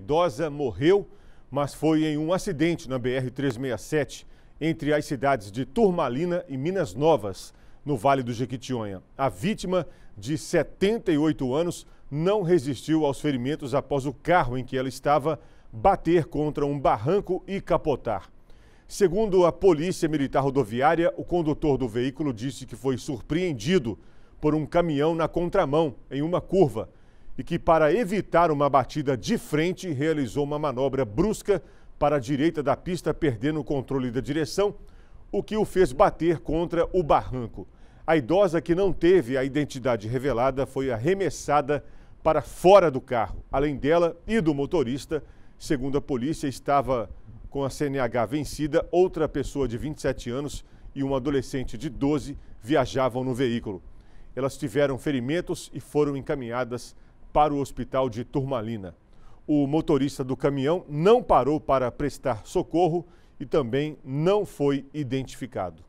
idosa morreu, mas foi em um acidente na BR-367, entre as cidades de Turmalina e Minas Novas, no Vale do Jequitinhonha. A vítima, de 78 anos, não resistiu aos ferimentos após o carro em que ela estava bater contra um barranco e capotar. Segundo a Polícia Militar Rodoviária, o condutor do veículo disse que foi surpreendido por um caminhão na contramão, em uma curva e que, para evitar uma batida de frente, realizou uma manobra brusca para a direita da pista, perdendo o controle da direção, o que o fez bater contra o barranco. A idosa, que não teve a identidade revelada, foi arremessada para fora do carro. Além dela e do motorista, segundo a polícia, estava com a CNH vencida, outra pessoa de 27 anos e um adolescente de 12 viajavam no veículo. Elas tiveram ferimentos e foram encaminhadas para o hospital de Turmalina. O motorista do caminhão não parou para prestar socorro e também não foi identificado.